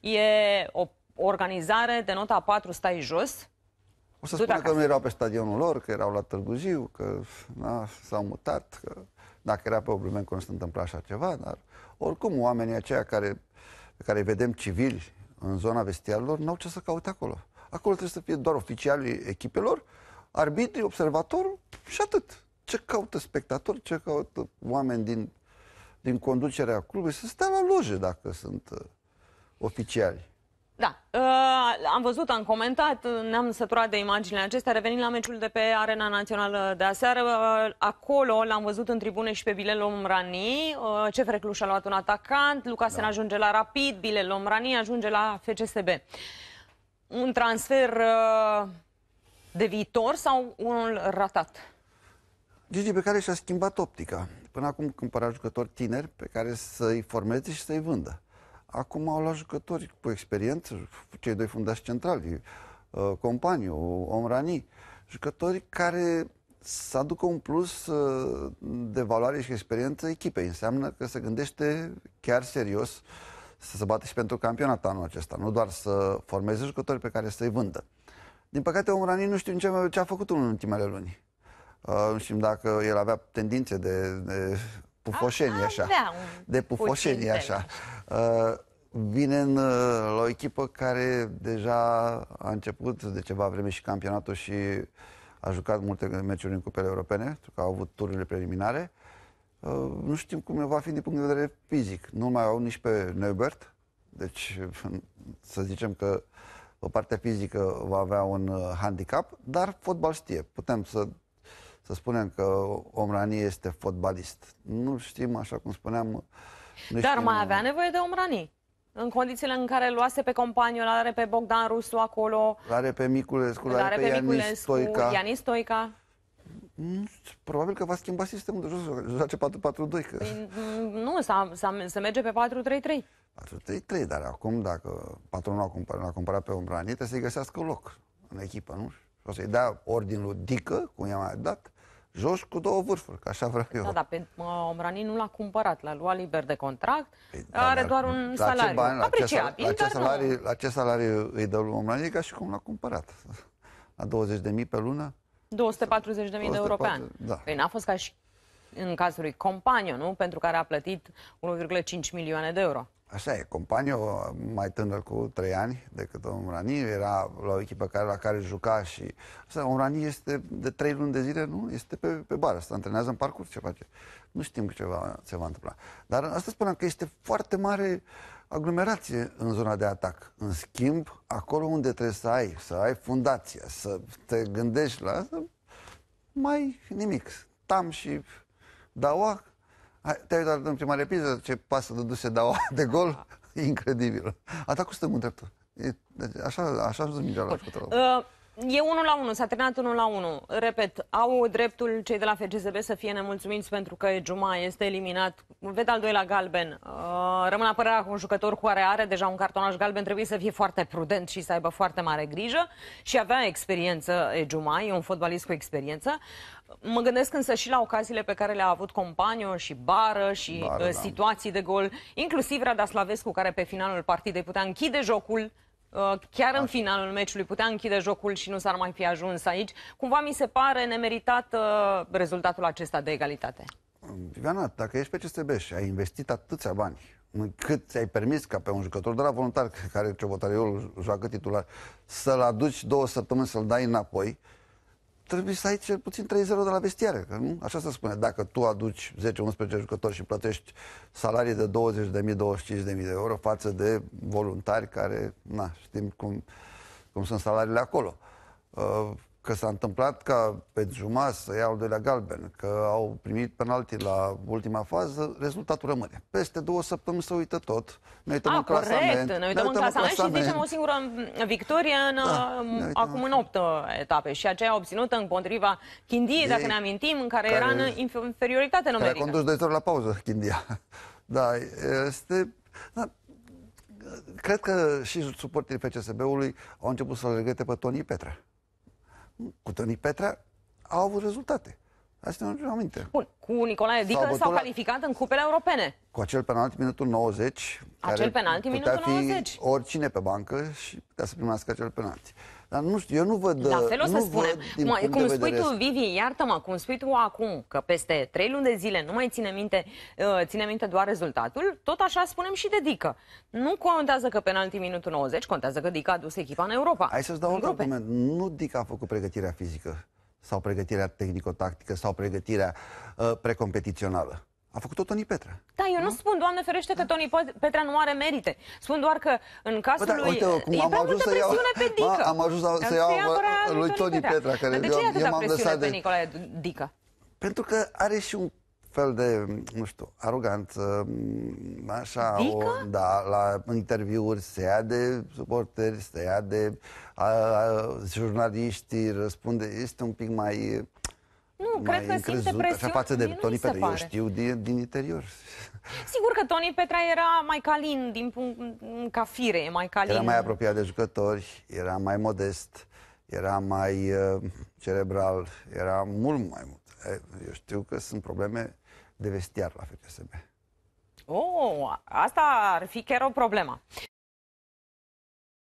E o organizare de nota 4, stai jos. O să spună că nu erau pe stadionul lor, că erau la Târgu Jiu, că s-au mutat, că dacă era pe Oblumen că nu se întâmpla așa ceva, dar oricum oamenii aceia care, pe care vedem civili în zona vestiarilor n-au ce să caute acolo. Acolo trebuie să fie doar oficialii echipelor, arbitri, observator și atât. Ce caută spectatori, ce caută oameni din, din conducerea clubului, să stea la loje dacă sunt oficiali. Da, uh, am văzut, am comentat, ne-am săturat de imaginile acestea. Revenim la meciul de pe Arena Națională de aseară. Uh, acolo l-am văzut în tribune și pe Bilel Omrani. Uh, CFR Cluj a luat un atacant, Luca da. ajunge la Rapid, Bilel Omrani ajunge la FCSB. Un transfer uh, de viitor sau unul ratat? Gigi, pe care și-a schimbat optica. Până acum cumpăra jucători tineri pe care să-i formeze și să-i vândă. Acum au luat jucători cu experiență, cei doi fundași centrali, uh, Companiu, Omrani, jucători care să aducă un plus uh, de valoare și experiență echipei. Înseamnă că se gândește chiar serios să se bate și pentru campionat anul acesta, nu doar să formeze jucători pe care să-i vândă. Din păcate, Omrani nu știu ce, ce a făcut în ultimele luni. Uh, nu știm dacă el avea tendințe de, de pufoșenii așa. De pufoșenii așa. Uh, vine în, uh, la o echipă care deja a început de ceva vreme și campionatul și a jucat multe meciuri în cupele europene, pentru că au avut tururile preliminare. Uh, nu știm cum va fi din punct de vedere fizic. Nu mai au nici pe Neubert, deci să zicem că o parte fizică va avea un handicap, dar fotbal știe. Putem să să spunem că Omrani este fotbalist. Nu știm, așa cum spuneam... Nu Dar știm... mai avea nevoie de Omrani? În condițiile în care luase pe companiul, are pe Bogdan Rusu acolo... l Are pe Miculescu, l are pe, pe Ianis Stoica. Ianis Stoica. Probabil că va schimba sistemul de jos, joace 4-4-2. Că... Păi, nu, se merge pe 4-3-3. 4-3-3, dar acum dacă patronul a cumpărat, cumpărat pe Ombrani, trebuie să-i găsească loc în echipă, nu? o să-i dea ordinul Dică, cum i a mai dat, jos cu două vârfuri, ca așa vreau eu. Da, dar pe Omrani nu l-a cumpărat, l-a luat liber de contract, păi, da, are doar un la salariu. Ce bani, la, ce salariu, la, ce salariu, la ce salariu îi dă lui Omrani, ca și cum l-a cumpărat. La 20.000 pe lună? 240.000 de euro pe an. Da. Păi n-a fost ca și în cazul lui Companio, nu? Pentru care a plătit 1,5 milioane de euro. Așa e, companiu mai tânăr cu trei ani decât Omrani, era la o echipă care, la care juca și... Asta, Omrani este de trei luni de zile, nu? Este pe, pe bară, se antrenează în parcurs, ce face. Nu știm ce va, se va întâmpla. Dar asta spuneam că este foarte mare aglomerație în zona de atac. În schimb, acolo unde trebuie să ai, să ai fundația, să te gândești la asta, mai nimic. Tam și Daua te-ai uitat în prima repriză ce pasă dăduse dau de gol? Incredibil. Atacul stâng în dreptul. E, deci, așa, așa a ajuns mingea la jucătorul. Uh, E unul la unul, s-a terminat unul la unul. Repet, au dreptul cei de la FCSB să fie nemulțumiți pentru că Juma este eliminat. Ved al doilea galben. Uh, rămân apărarea cu un jucător cu care are deja un cartonaj galben. Trebuie să fie foarte prudent și să aibă foarte mare grijă. Și avea experiență Juma, e un fotbalist cu experiență. Mă gândesc însă și la ocaziile pe care le-a avut Companio și Bară și Bară, uh, da. situații da. de gol, inclusiv Rada Slavescu, care pe finalul partidei putea închide jocul Uh, chiar în finalul meciului putea închide jocul și nu s-ar mai fi ajuns aici. Cumva mi se pare nemeritat uh, rezultatul acesta de egalitate. Viviana, dacă ești pe CSB și ai investit atâția bani cât ți-ai permis ca pe un jucător de la voluntar care Ciobotariul joacă titular să-l aduci două săptămâni să-l dai înapoi, uh, trebuie să ai cel puțin 3-0 de la vestiare, că nu? Așa se spune, dacă tu aduci 10-11 jucători și plătești salarii de 20.000-25.000 de euro față de voluntari care, na, știm cum, cum sunt salariile acolo. Uh, că s-a întâmplat ca pe jumătate să ia al doilea galben, că au primit penalti la ultima fază, rezultatul rămâne. Peste două săptămâni se uită tot. Ne uităm A, în corect. clasament. Ne uităm, ne uităm în clasament, clasament și zicem o singură victorie în, da, um, acum în opt etape și aceea obținută împotriva Chindiei, dacă ne amintim, în care, care era în inferioritate numerică. Care a condus 2 la pauză Chindia. Da, este... Da, cred că și suportii FCSB-ului au început să-l regrete pe Toni Petre cu Toni Petra, au avut rezultate. Asta nu aminte. Bun. Cu Nicolae Dică s-au calificat în cupele europene. Cu acel penalti minutul 90. Acel penalti minutul fi 90. oricine pe bancă și putea să primească acel penalti. Dar nu știu, eu nu văd... La fel o să spunem. Mă, cum spui vedere... tu, Vivi, iartă-mă, cum spui tu acum, că peste trei luni de zile nu mai ține minte, uh, ține minte doar rezultatul, tot așa spunem și de Dică. Nu contează că penalti minutul 90, contează că Dică a dus echipa în Europa. Hai să-ți dau un argument. Nu Dică a făcut pregătirea fizică sau pregătirea tehnico-tactică sau pregătirea uh, precompetițională. A făcut-o Toni Petra. Da, eu nu, nu spun, Doamne ferește, că Toni Petra nu are merite. Spun doar că în cazul da, lui uite, cum e am prea ajuns multă presiune iau, pe Dică. Am ajuns să, să iau lui Toni Petra. Petra care de ce e atâta presiune de... pe Nicolae Dică? Pentru că are și un fel de, nu știu, aroganță, așa, o, da, la interviuri se ia de suporteri, se ia de a, a, jurnaliști, răspunde, este un pic mai... Nu, mai cred că încrezut, simte presiuni. față de Tony Petra, eu știu din, din interior. Sigur că Tony Petra era mai calin din punct, ca fire, mai calin. Era mai apropiat de jucători, era mai modest, era mai uh, cerebral, era mult mai mult. Eu știu că sunt probleme de vestiar la FCSB. Oh, asta ar fi chiar o problemă.